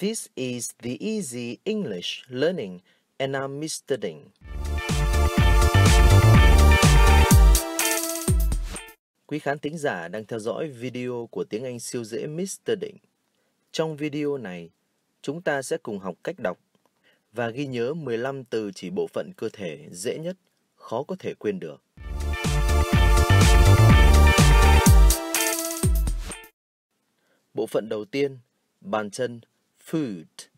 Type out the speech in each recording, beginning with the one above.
This is the easy English learning and I'm Mr. Ding. Quý khán thính giả đang theo dõi video của tiếng Anh siêu dễ Mr. Định. Trong video này, chúng ta sẽ cùng học cách đọc và ghi nhớ 15 từ chỉ bộ phận cơ thể dễ nhất, khó có thể quên được. Bộ phận đầu tiên, bàn chân food.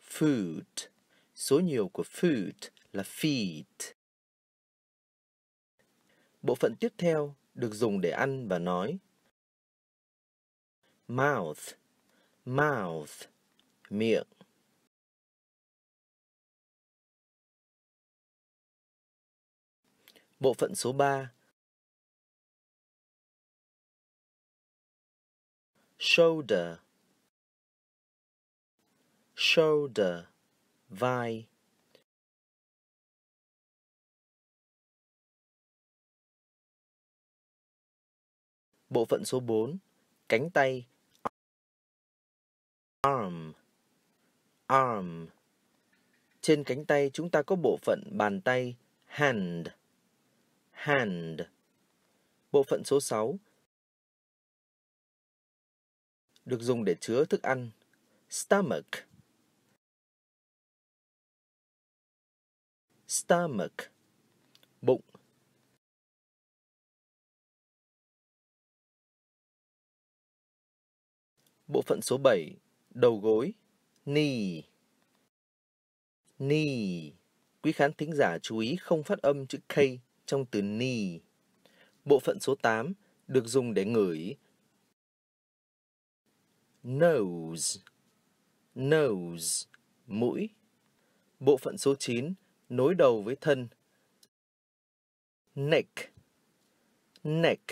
Food. Số nhiều của food là feed. Bộ phận tiếp theo được dùng để ăn và nói. Mouth. Mouth. Miệng. Bộ phận số 3 Shoulder shoulder vai Bộ phận số 4 cánh tay arm arm trên cánh tay chúng ta có bộ phận bàn tay hand hand bộ phận số 6 được dùng để chứa thức ăn stomach stomach bụng Bộ phận số 7, đầu gối, knee. Knee. Quý khán thính giả chú ý không phát âm chữ K trong từ knee. Bộ phận số 8 được dùng để ngửi. Nose. Nose, mũi. Bộ phận số 9 nối đầu với thân. Neck, neck,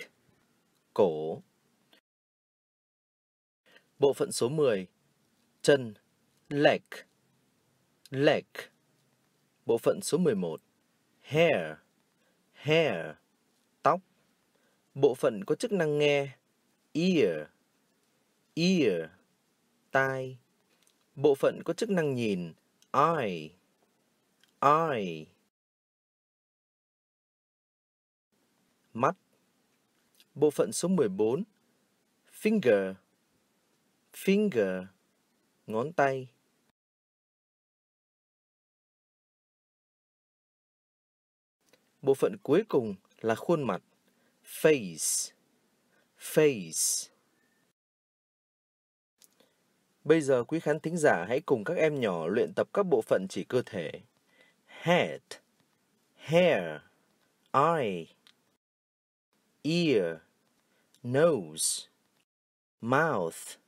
cổ. Bộ phận số 10, chân, leg, leg. Bộ phận số 11, hair, hair, tóc. Bộ phận có chức năng nghe, ear, ear, tai. Bộ phận có chức năng nhìn, eye eye mắt bộ phận số 14 finger finger ngón tay bộ phận cuối cùng là khuôn mặt face face Bây giờ quý khán thính giả hãy cùng các em nhỏ luyện tập các bộ phận chỉ cơ thể. head, hair, eye, ear, nose, mouth,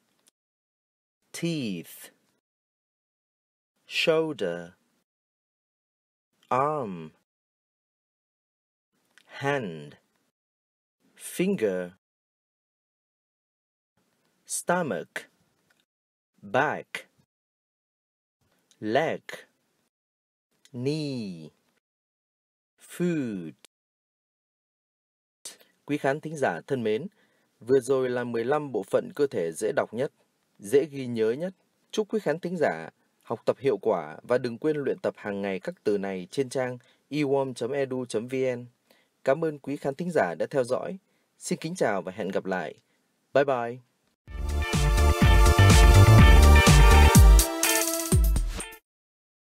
teeth, shoulder, arm, hand, finger, stomach, back, leg. knee food Quý khán thính giả thân mến, vừa rồi là 15 bộ phận cơ thể dễ đọc nhất, dễ ghi nhớ nhất. Chúc quý khán thính giả học tập hiệu quả và đừng quên luyện tập hàng ngày các từ này trên trang ewom.edu.vn. Cảm ơn quý khán thính giả đã theo dõi. Xin kính chào và hẹn gặp lại. Bye bye!